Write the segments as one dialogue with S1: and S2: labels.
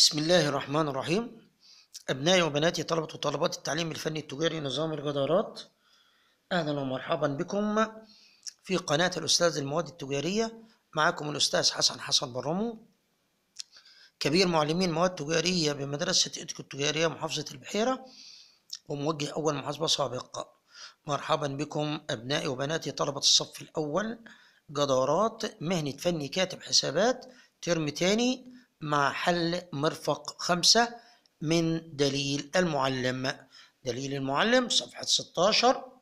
S1: بسم الله الرحمن الرحيم أبنائي وبناتي طلبة وطالبات التعليم الفني التجاري نظام الجدارات أهلا ومرحبا بكم في قناة الأستاذ المواد التجارية معكم الأستاذ حسن حسن برمو كبير معلمين مواد تجارية بمدرسة إيدكو التجارية محافظة البحيرة وموجه أول محاسبة سابقة مرحبا بكم أبنائي وبناتي طلبة الصف الأول جدارات مهنة فني كاتب حسابات ترم تاني مع حل مرفق خمسة من دليل المعلم دليل المعلم صفحة 16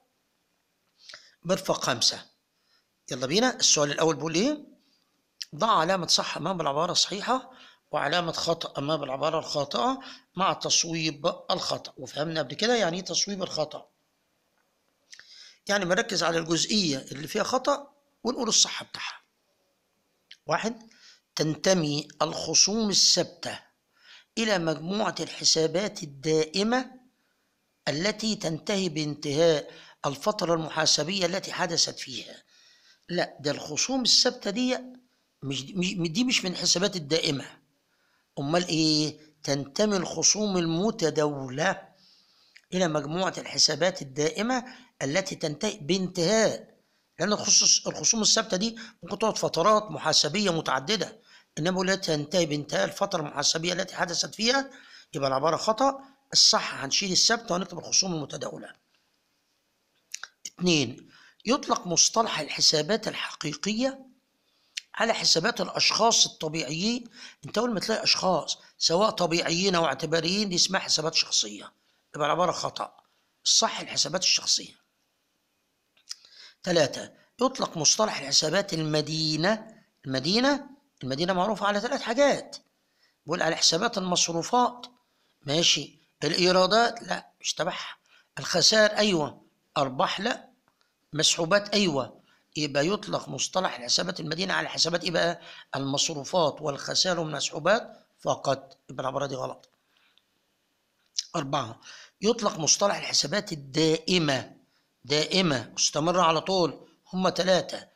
S1: مرفق خمسة يلا بينا السؤال الأول بيقول إيه؟ ضع علامة صح أمام العبارة الصحيحة وعلامة خطأ أمام العبارة الخاطئة مع تصويب الخطأ وفهمنا قبل كده يعني إيه تصويب الخطأ يعني بنركز على الجزئية اللي فيها خطأ ونقول الصح بتاعها واحد تنتمي الخصوم الثابتة إلى مجموعة الحسابات الدائمة التي تنتهي بانتهاء الفترة المحاسبية التي حدثت فيها لا ده الخصوم الثابتة دي مش دي مش من الحسابات الدائمة أمال إيه تنتمي الخصوم المتداولة إلى مجموعة الحسابات الدائمة التي تنتهي بانتهاء لأن الخصوم الثابتة دي ممكن تقعد فترات محاسبية متعددة إنما لا تنتهي بانتهاء الفترة المحاسبية التي حدثت فيها يبقى العبارة خطأ الصح هنشيل السبت وهنكتب الخصوم المتداولة. اثنين يطلق مصطلح الحسابات الحقيقية على حسابات الأشخاص الطبيعيين أنت أول ما تلاقي أشخاص سواء طبيعيين أو اعتباريين دي اسمها حسابات شخصية يبقى العبارة خطأ الصح الحسابات الشخصية. ثلاثة يطلق مصطلح الحسابات المدينة المدينة المدينة معروفة على ثلاث حاجات بيقول على حسابات المصروفات ماشي الإيرادات لا مش تبعها الخسائر أيوة أرباح لا مسحوبات أيوة يبقى يطلق مصطلح حسابات المدينة على حسابات إيه بقى المصروفات والخسائر والمسحوبات فقط يبقى العبارة دي غلط أربعة يطلق مصطلح الحسابات الدائمة دائمة مستمرة على طول هم ثلاثة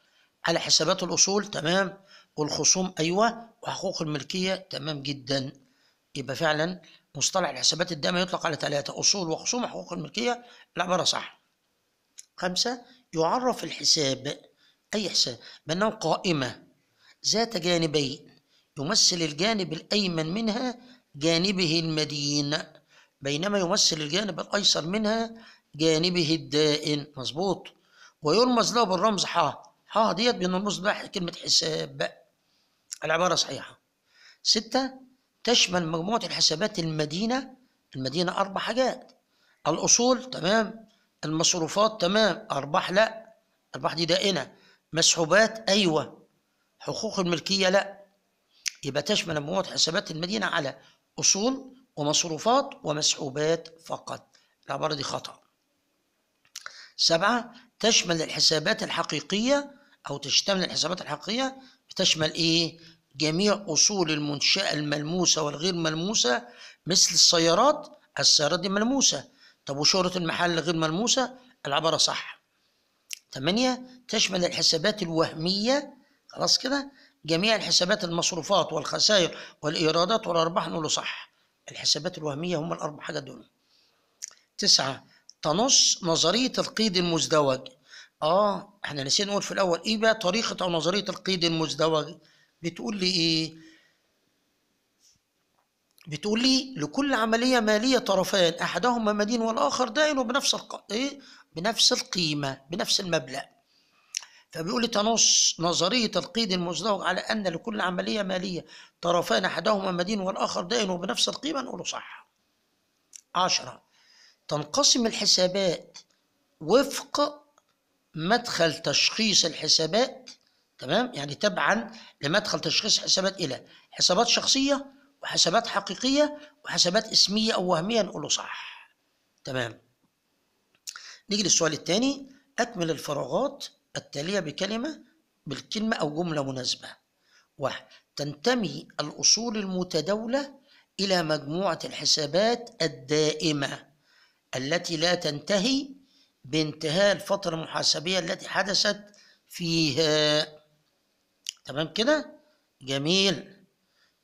S1: على حسابات الأصول تمام والخصوم ايوه وحقوق الملكيه تمام جدا يبقى فعلا مصطلح الحسابات الدائمه يطلق على ثلاثه اصول وخصوم وحقوق الملكيه العباره صح خمسه يعرف الحساب اي حساب بانه قائمه ذات جانبين يمثل الجانب الايمن منها جانبه المدين بينما يمثل الجانب الايسر منها جانبه الدائن مظبوط ويرمز له بالرمز ح ح ديت بنرمز بها كلمه حساب العبارة صحيحة ستة تشمل مجموعة الحسابات المدينة المدينة أربع حاجات الأصول تمام المصروفات تمام أرباح لا أرباح دي دائنة مسحوبات أيوة حقوق الملكية لا يبقى تشمل مجموعة حسابات المدينة على أصول ومصروفات ومسحوبات فقط العبارة دي خطأ سبعة تشمل الحسابات الحقيقية أو تشتمل الحسابات الحقيقية بتشمل ايه جميع اصول المنشاه الملموسه والغير ملموسه مثل السيارات السيارات دي ملموسه طب وشهره المحل غير ملموسه العباره صح 8 تشمل الحسابات الوهميه خلاص كده جميع الحسابات المصروفات والخسائر والايرادات والارباح نقوله صح الحسابات الوهميه هم الاربع حاجات دول تسعة تنص نظريه القيد المزدوج اه احنا نسينا نقول في الاول ايه بقى طريقه او نظريه القيد المزدوج بتقول لي ايه بتقول لي لكل عمليه ماليه طرفان احدهما مدين والاخر دائن وبنفس الق... ايه بنفس القيمه بنفس المبلغ فبيقول لي تنص نظريه القيد المزدوج على ان لكل عمليه ماليه طرفان احدهما مدين والاخر دائن وبنفس القيمه نقوله صح عشرة تنقسم الحسابات وفق مدخل تشخيص الحسابات تمام يعني تبعا لمدخل تشخيص حسابات إلى حسابات شخصية وحسابات حقيقية وحسابات اسمية أو وهمية نقوله صح تمام نيجي للسؤال الثاني أكمل الفراغات التالية بكلمة بالكلمة أو جملة مناسبة واحد تنتمي الأصول المتداولة إلى مجموعة الحسابات الدائمة التي لا تنتهي بانتهاء الفترة المحاسبية التي حدثت فيها تمام كده جميل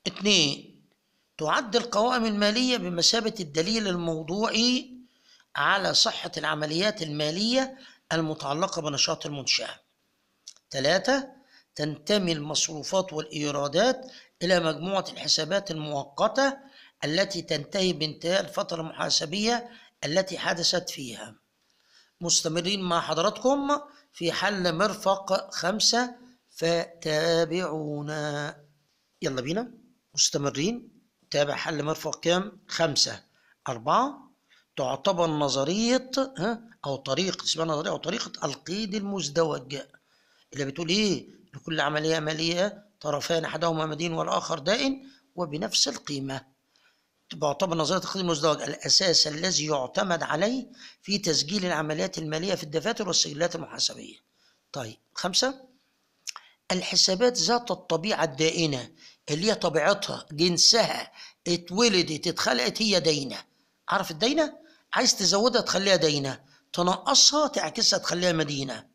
S1: اتنين تعد القوائم المالية بمثابة الدليل الموضوعي على صحة العمليات المالية المتعلقة بنشاط المنشأة ثلاثة تنتمي المصروفات والإيرادات إلى مجموعة الحسابات المؤقتة التي تنتهي بانتهاء الفترة المحاسبية التي حدثت فيها مستمرين مع حضراتكم في حل مرفق خمسة فتابعونا يلا بينا مستمرين تابع حل مرفق كام خمسة أربعة تعتبر نظرية ها أو طريقة اسمها نظرية أو طريقة القيد المزدوج اللي بتقول إيه لكل عملية عملية طرفان أحدهما مدين والآخر دائن وبنفس القيمة تعتبر نظرية التقدير المزدوج الأساس الذي يعتمد عليه في تسجيل العمليات المالية في الدفاتر والسجلات المحاسبية. طيب خمسة الحسابات ذات الطبيعة الدائنة اللي هي طبيعتها جنسها اتولدت اتخلقت هي داينة عارف الدينه؟ عايز تزودها تخليها داينة تنقصها تعكسها تخليها مدينة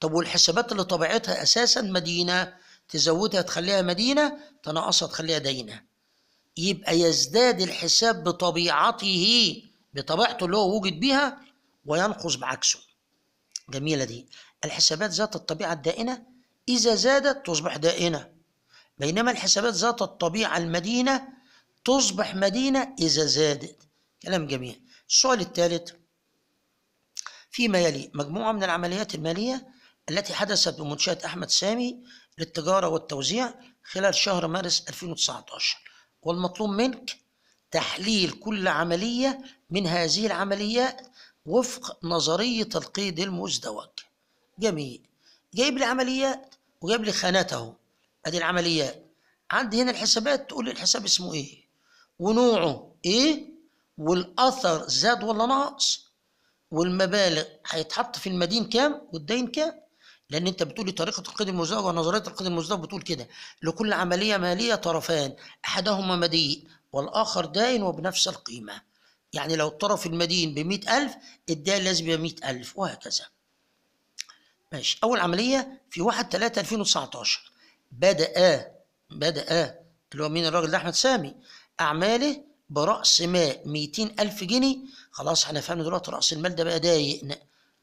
S1: طب والحسابات اللي طبيعتها أساسا مدينة تزودها تخليها مدينة تنقصها تخليها داينة يبقى يزداد الحساب بطبيعته بطبيعته اللي هو وجد بها وينقص بعكسه جميلة دي الحسابات ذات الطبيعة الدائنة إذا زادت تصبح دائنة بينما الحسابات ذات الطبيعة المدينة تصبح مدينة إذا زادت كلام جميل السؤال الثالث فيما يلي مجموعة من العمليات المالية التي حدثت بمنشأة أحمد سامي للتجارة والتوزيع خلال شهر مارس 2019 والمطلوب منك تحليل كل عملية من هذه العمليات وفق نظرية القيد المزدوج جميل جايب لي عمليات وجايب لي خانته ادي العمليات عندي هنا الحسابات تقول لي الحساب اسمه ايه ونوعه ايه والاثر زاد ولا نقص والمبالغ هيتحط في المدين كام والدين كام لان انت بتقول طريقه القيد المزدوج ونظريه القيد المزدوج بتقول كده لكل عمليه ماليه طرفان احدهما مدين والاخر داين وبنفس القيمه يعني لو الطرف المدين ب ألف الداين لازم يبقى 100000 وهكذا ماشي اول عمليه في 1 3 2019 بدا بدا اللي هو مين الراجل ده احمد سامي اعماله براس ماء 200000 جنيه خلاص احنا فهمنا دلوقتي راس المال ده بقى داين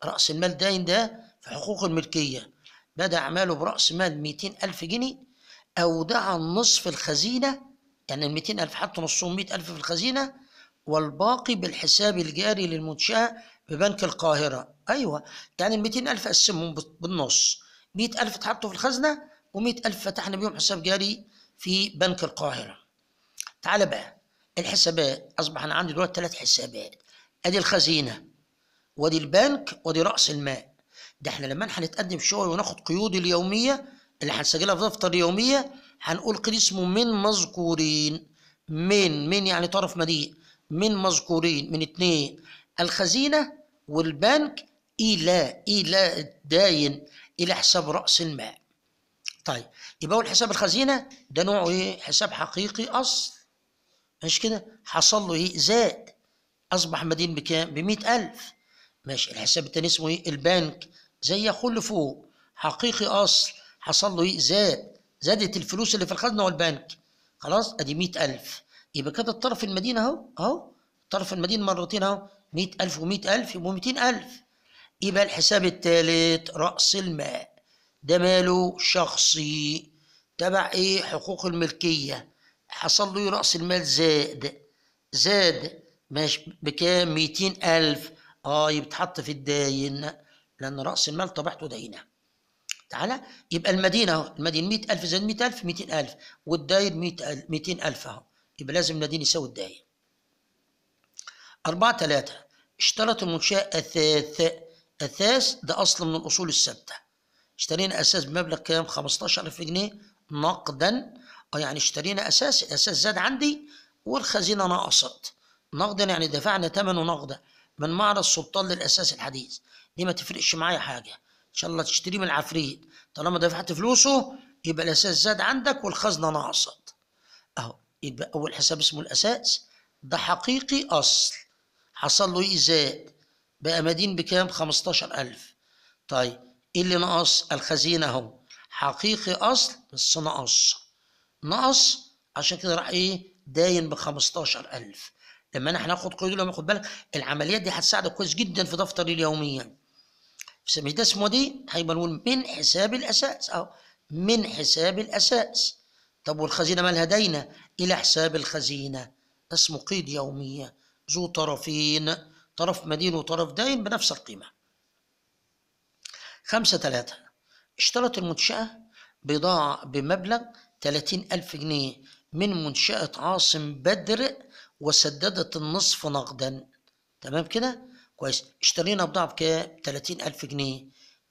S1: راس المال داين ده في حقوق الملكية بدأ أعماله برأس مال 200 ألف جنيه أودع النصف الخزينة يعني ال 200 ألف حط نصهم 100 ألف في الخزينة والباقي بالحساب الجاري للمنشأة ببنك القاهرة أيوة يعني ال 200 ألف قسمهم بالنص 100 ألف اتحطوا في الخزنة و100 ألف فتحنا بيهم حساب جاري في بنك القاهرة تعال بقى الحسابات أصبح أنا عندي دلوقتي ثلاث حسابات أدي الخزينة وأدي البنك وأدي رأس المال ده احنا لما هنتقدم شوي وناخد قيود اليوميه اللي هنسجلها في دفتر اليوميه هنقول قيد اسمه من مذكورين من من يعني طرف مليء من مذكورين من اتنين الخزينه والبنك الى الى الداين الى حساب راس المال طيب يبقى هو الحساب الخزينه ده نوعه ايه حساب حقيقي اصل ماشي كده حصل له ايه زاد اصبح مدين بكام ب ألف ماشي الحساب التاني اسمه ايه البنك زي يخل فوق حقيقي اصل حصل له إيه؟ زاد زادت الفلوس اللي في الخزنه والبنك خلاص ادي 100000 يبقى كده الطرف المدين اهو اهو طرف المدين مرتين اهو 100000 و100000 يبقوا 200000 يبقى الحساب الثالث راس المال ده ماله شخصي تبع ايه حقوق الملكيه حصل له إيه؟ راس المال زاد زاد ماشي بكام 200000 اه يتحط في الداين لأن رأس المال طبعته دينة تعالى يبقى المدينة أهو المدينة 100000 زائد 100000 200000 والداير 200000 أهو يبقى لازم المدين يساوي الداير أربعة ثلاثة اشترط المنشأة أثاث أثاث ده أصل من الأصول الثابتة اشترينا أساس بمبلغ كام 15000 جنيه نقدا اه يعني اشترينا أساس الأساس زاد عندي والخزينة نقصت نقدا يعني دفعنا ثمنه نقدا من معرض سلطان للأساس الحديث دي ما تفرقش معايا حاجة إن شاء الله تشتريه من العفريت طالما دفعت فلوسه يبقى الأساس زاد عندك والخزنة نقصت أهو يبقى أول حساب اسمه الأساس ده حقيقي أصل حصل له إيزاد بقى مدين بكام؟ 15000 طيب إيه اللي نقص؟ الخزينة أهو حقيقي أصل بس نقص نقص عشان كده راح إيه؟ داين ب 15000 لما انا هناخد قيود اليوميه خد بالك العمليات دي هتساعدك كويس جدا في دفتر اليوميا مش ده اسمه دي هيبقى نقول من حساب الاساس اهو من حساب الاساس طب والخزينه مالها دينا الى حساب الخزينه اسمه قيد يوميه ذو طرفين طرف مدين وطرف دين بنفس القيمه خمسة ثلاثة اشترط المنشأة بضاعة بمبلغ 30 ألف جنيه من منشأة عاصم بدر وسددت النصف نقدا تمام كده كويس اشترينا بضاعة بكام 30000 جنيه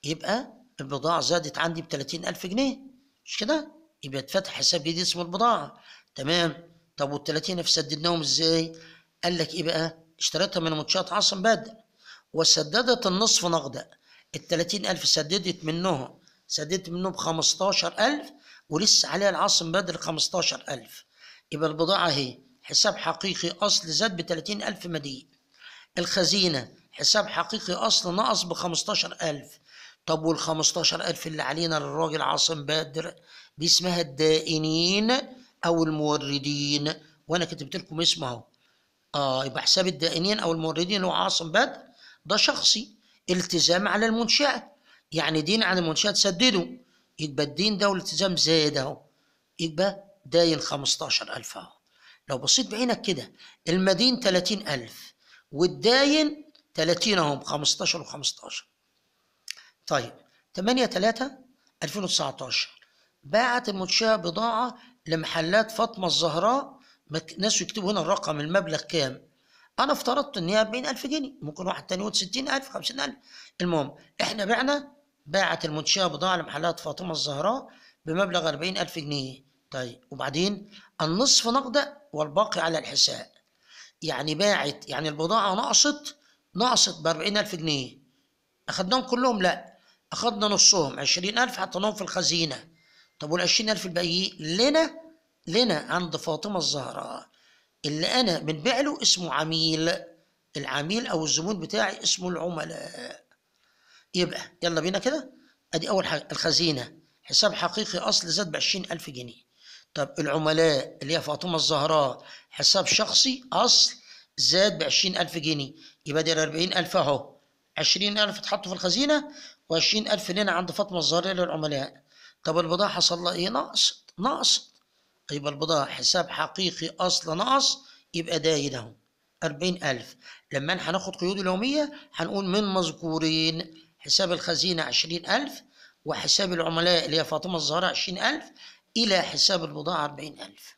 S1: يبقى البضاعة زادت عندي ب 30000 جنيه مش كده يبقى اتفتح حساب جديد اسمه البضاعة تمام طب وال 30000 سددناهم ازاي قال لك ايه بقى اشتريتها من منشأة عاصم بدر وسددت النصف نقدا ال 30000 سددت منهم سددت منهم 15000 ولسه عليها العاصم بدر 15000 يبقى البضاعة اهي حساب حقيقي أصل زاد ب 30000 مدين الخزينة حساب حقيقي أصل نقص ب 15000 طب وال 15000 اللي علينا للراجل عاصم بدر دي اسمها الدائنين أو الموردين وأنا كتبت لكم اسمه أهو آه يبقى حساب الدائنين أو الموردين اللي هو عاصم بدر ده شخصي التزام على المنشأة يعني دين على المنشأة تسدده يبقى الدين ده والالتزام زاد أهو يبقى داين 15000 أهو لو بصيت بعينك كده المدين 30000 والداين 30 اهم 15 و15 طيب 8 3 2019 باعت المتشاة بضاعه لمحلات فاطمه الزهراء ناس يكتبوا هنا الرقم المبلغ كام انا افترضت ان هي 40000 جنيه ممكن واحد تاني يقول 60000 50000 المهم احنا بعنا باعت المنشاه بضاعه لمحلات فاطمه الزهراء بمبلغ 40000 جنيه طيب وبعدين النصف نقدة والباقي على الحساب يعني باعت يعني البضاعة نقصت نقصت بأربعين ألف جنيه أخدناهم كلهم لأ أخدنا نصهم عشرين ألف حطيناهم في الخزينة طب والعشرين ألف الباقيين لنا لنا عند فاطمة الزهراء اللي أنا بنبيع له اسمه عميل العميل أو الزبون بتاعي اسمه العملاء يبقى يلا بينا كده أدي أول حاجة الخزينة حساب حقيقي أصل زاد بعشرين ألف جنيه طب العملاء اللي هي فاطمه الزهراء حساب شخصي اصل زاد ب 20000 جنيه يبقى دي الأربعين 40000 اهو 20000 اتحطوا في الخزينه و20000 لنا عند فاطمه الزهراء للعملاء طب البضاعه حصل لها ايه نقص نقص يبقى البضاعه حساب حقيقي اصل نقص يبقى داين اهو 40000 لما هناخد قيود اليوميه هنقول من مذكورين حساب الخزينه 20000 وحساب العملاء اللي هي فاطمه الزهراء 20000 إلى حساب البضاعة 40000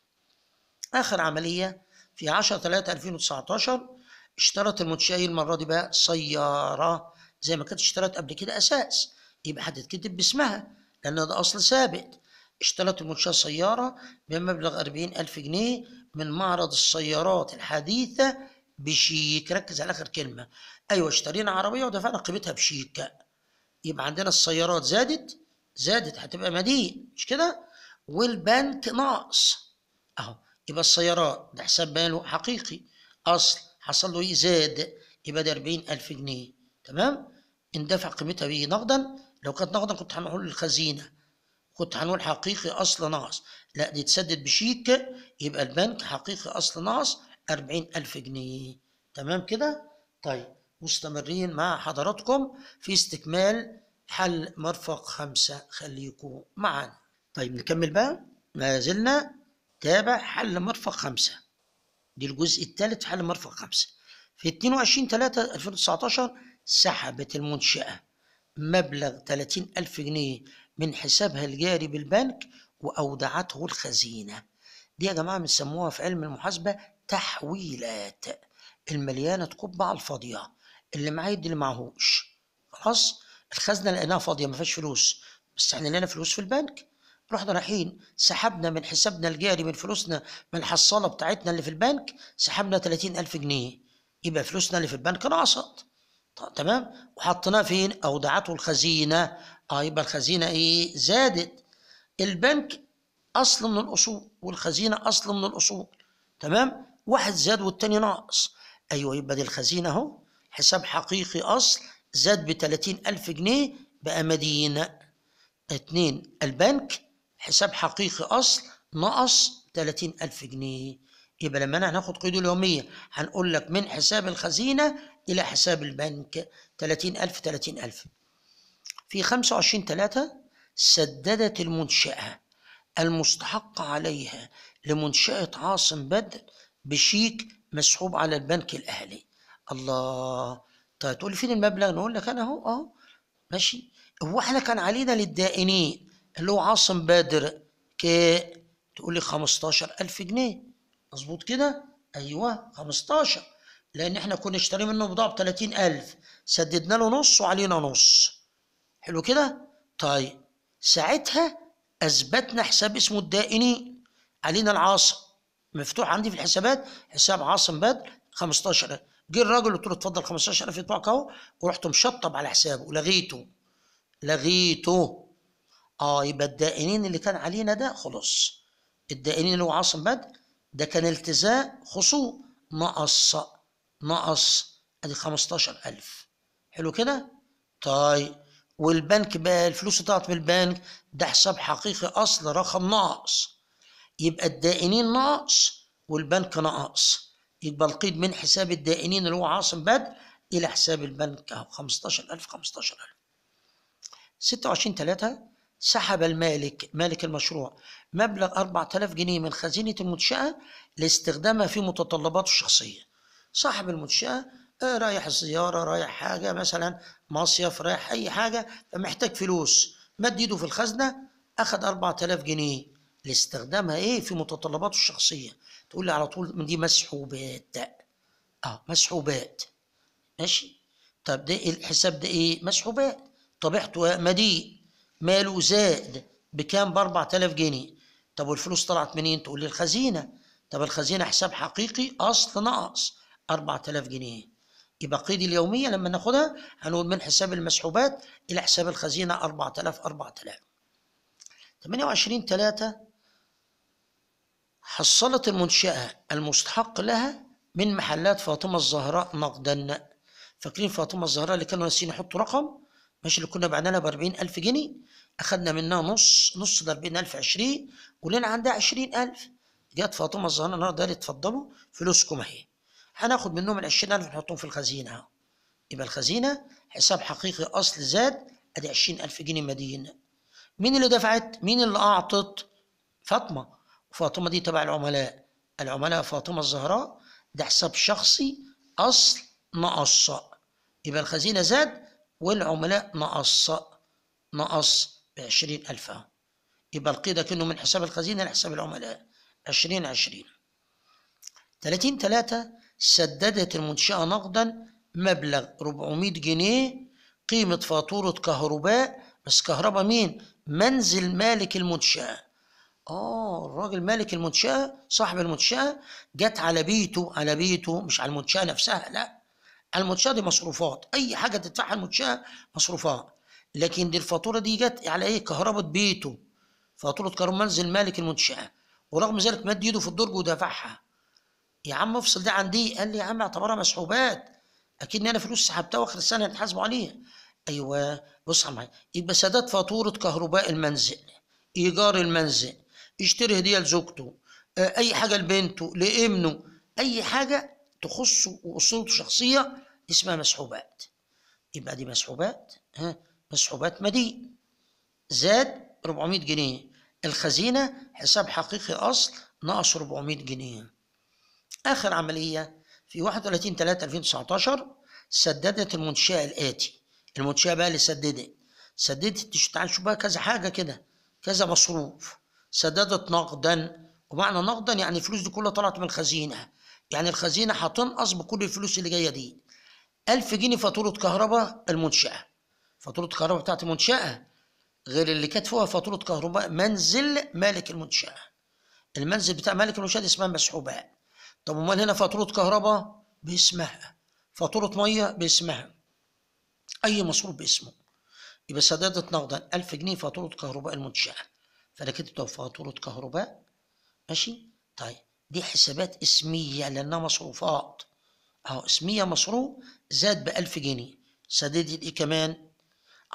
S1: آخر عملية في 10 3 2019 اشترت المنشئية المرة دي بقى سيارة زي ما كانت اشترت قبل كده أساس يبقى هتتكتب باسمها لأن ده أصل ثابت اشترت المنشأة سيارة بمبلغ 40000 جنيه من معرض السيارات الحديثة بشيك ركز على آخر كلمة أيوة اشترينا عربية ودفعنا قيمتها بشيك يبقى عندنا السيارات زادت زادت هتبقى مدين مش كده والبنك ناقص اهو يبقى السيارات ده حساب ماله حقيقي اصل حصل له ايه زاد يبقى ده 40000 جنيه تمام اندفع قيمتها به نقدا لو كانت نقدا كنت هنقول الخزينه كنت هنقول حقيقي اصل ناقص لا دي تسدد بشيك يبقى البنك حقيقي اصل ناقص 40000 جنيه تمام كده طيب مستمرين مع حضراتكم في استكمال حل مرفق خمسة خليكم معنا طيب نكمل بقى ما زلنا تابع حل مرفق خمسة دي الجزء الثالث في حل مرفق خمسة في 22 3 2019 سحبت المنشأة مبلغ 30 ألف جنيه من حسابها الجاري بالبنك وأودعته الخزينة دي يا جماعة بنسموها في علم المحاسبة تحويلات المليانة تكب على الفاضية اللي معاه يدي اللي معهوش خلاص الخزنة لقيناها فاضية ما فيهاش فلوس بس احنا لقينا فلوس في البنك رحنا رايحين سحبنا من حسابنا الجاري من فلوسنا من الحصاله بتاعتنا اللي في البنك سحبنا 30000 جنيه يبقى فلوسنا اللي في البنك نقصت طيب، تمام وحطيناه فين اودعته الخزينه اه يبقى الخزينه ايه زادت البنك اصل من الاصول والخزينه اصل من الاصول تمام واحد زاد والتاني ناقص ايوه يبقى دي الخزينه اهو حساب حقيقي اصل زاد ب 30000 جنيه بقى مدينه اتنين البنك حساب حقيقي اصل نقص 30000 جنيه يبقى لما انا هناخد قيود اليوميه هنقول لك من حساب الخزينه الى حساب البنك 30000 30000 في 25 3 سددت المنشاه المستحق عليها لمنشاه عاصم بدر بشيك مسحوب على البنك الاهلي الله طيب تقول لي فين المبلغ نقول لك انا اهو اهو ماشي هو احنا كان علينا للدائنين اللي هو عاصم بادر ك تقول لي 15000 جنيه مظبوط كده ايوه 15 لان احنا كنا اشترينا منه بضاعه ب 30000 سددنا له نص وعلينا نص حلو كده طيب ساعتها اثبتنا حساب اسمه الدائني علينا العاصم مفتوح عندي في الحسابات حساب عاصم بدر 15000 جه الراجل قلت له اتفضل 15000 يدفعك اهو ورحت مشطب على حسابه لغيته لغيته اه يبقى الدائنين اللي كان علينا ده خلاص الدائنين اللي هو عاصم بد ده كان التزاء خصوم نقص نقص ادي 15000 حلو كده طيب والبنك بقى الفلوس طلعت من البنك ده حساب حقيقي اصل رقم ناقص يبقى الدائنين ناقص والبنك ناقص يبقى القيد من حساب الدائنين اللي هو عاصم بدر الى حساب البنك اهو 15000 15000 26 3 سحب المالك مالك المشروع مبلغ 4000 جنيه من خزينة المنشأة لاستخدامها في متطلباته الشخصية صاحب المنشأة آه، رايح زيارة رايح حاجة مثلا مصيف رايح أي حاجة محتاج فلوس مد ايده في الخزنة أخد 4000 جنيه لاستخدامها إيه في متطلباته الشخصية تقول لي على طول من دي مسحوبات أه مسحوبات ماشي طب ده الحساب ده إيه مسحوبات طبيعته مديء ماله زائد بكام ب 4000 جنيه طب والفلوس طلعت منين تقول لي الخزينه طب الخزينه حساب حقيقي اصل ناقص 4000 جنيه يبقى قيد اليوميه لما ناخدها هنقول من حساب المسحوبات الى حساب الخزينه 4000 4000 28 3 حصلت المنشأة المستحق لها من محلات فاطمة الزهراء نقدا فاكرين فاطمة الزهراء اللي كانوا ناسيين يحطوا رقم ماشي اللي كنا بعنا لها ب 40000 جنيه اخدنا منها نص نص ده 40000 20 كلنا عندها 20000 جت فاطمه الزهراء النهارده قالت اتفضلوا فلوسكم اهي هناخد منهم ال 20000 نحطهم في الخزينه اهو يبقى الخزينه حساب حقيقي اصل زاد ادي 20000 جنيه مدين مين اللي دفعت مين اللي اعطت فاطمه وفاطمه دي تبع العملاء العملاء فاطمه الزهراء ده حساب شخصي اصل نقص يبقى الخزينه زاد والعملاء نقص نقص ب 20000 يبقى القيد كأنه من حساب الخزينة لحساب العملاء 2020 30 3 سددت المنشأة نقدا مبلغ 400 جنيه قيمة فاتورة كهرباء بس كهرباء مين؟ منزل مالك المنشأة اه الراجل مالك المنشأة صاحب المنشأة جت على بيته على بيته مش على المنشأة نفسها لا المنشاه دي مصروفات اي حاجه تدفعها المنشاه مصروفات لكن دي الفاتوره دي جت على ايه كهرباء بيته فاتوره كهرباء منزل مالك المنشاه ورغم ذلك مد ايده في الدرج ودفعها يا عم افصل ده عن دي قال لي يا عم اعتبرها مسحوبات اكيد ان انا فلوس سحبتها واخر السنه هتحاسبوا عليها ايوه بص معايا يبقى سداد فاتوره كهرباء المنزل ايجار المنزل يشتري هديه لزوجته آه، اي حاجه لبنته لابنه اي حاجه تخص واسرته شخصيه اسمها مسحوبات يبقى دي مسحوبات ها مسحوبات مدين زاد 400 جنيه الخزينه حساب حقيقي اصل ناقص 400 جنيه اخر عمليه في 31 3 2019 سددت المنشاه الاتي المنشاه بقى اللي سددت سددت تعال شوف بقى كذا حاجه كده كذا مصروف سددت نقدا ومعنى نقدا يعني الفلوس دي كلها طلعت من الخزينه يعني الخزينة هتنقص بكل الفلوس اللي جاية دي 1000 جنيه فاتورة كهرباء المنشأة فاتورة الكهرباء بتاعت المنشأة غير اللي كانت فوقها فاتورة كهرباء منزل مالك المنشأة المنزل بتاع مالك المنشأة دي اسمها مسحوبات طب امال هنا فاتورة كهرباء باسمها فاتورة مية باسمها أي مصروف باسمه يبقى سدادة نقدا 1000 جنيه فاتورة كهرباء المنشأة فأنا كده فاتورة كهرباء ماشي طيب دي حسابات اسمية لأنها مصروفات أهو اسمية مصروف زاد بألف جنيه سددت إيه كمان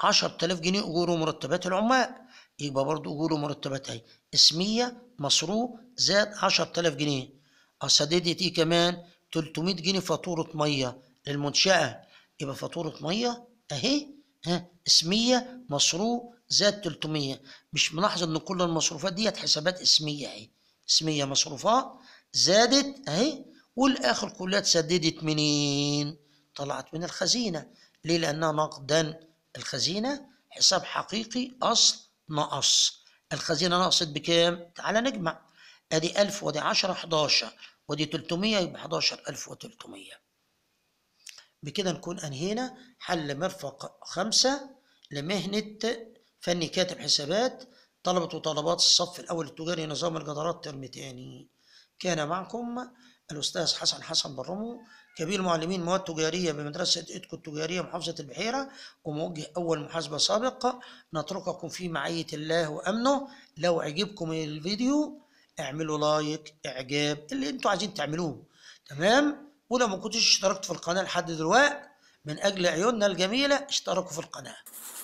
S1: عشرة آلاف جنيه أجور ومرتبات العمال يبقى برضو أجور ومرتبات أهي اسمية مصروف زاد عشرة آلاف جنيه سددت إيه كمان 300 جنيه فاتورة مية للمنشأة يبقى فاتورة مية أهي ها اسمية مصروف زاد 300 مش ملاحظ إن كل المصروفات ديت حسابات اسمية أهي اسمية مصروفات زادت اهي والاخر كلها تسددت منين طلعت من الخزينة ليه لأنها نقدا الخزينة حساب حقيقي أصل نقص الخزينة نقصت بكام؟ تعالى نجمع أدي 1000 وأدي 10 11 ودي 300 يبقى 11300 بكده نكون أنهينا حل مرفق خمسة لمهنة فني كاتب حسابات طلبة وطلبات الصف الأول التجاري نظام الجدارات ترم تاني كان معكم الأستاذ حسن حسن برمو كبير معلمين مواد تجارية بمدرسة إدكو التجارية محافظة البحيرة وموجه أول محاسبة سابقة نترككم في معية الله وأمنه لو عجبكم الفيديو اعملوا لايك إعجاب اللي أنتوا عايزين تعملوه تمام ولو ما كنتش اشتركت في القناة لحد دلوقتي من أجل عيوننا الجميلة اشتركوا في القناة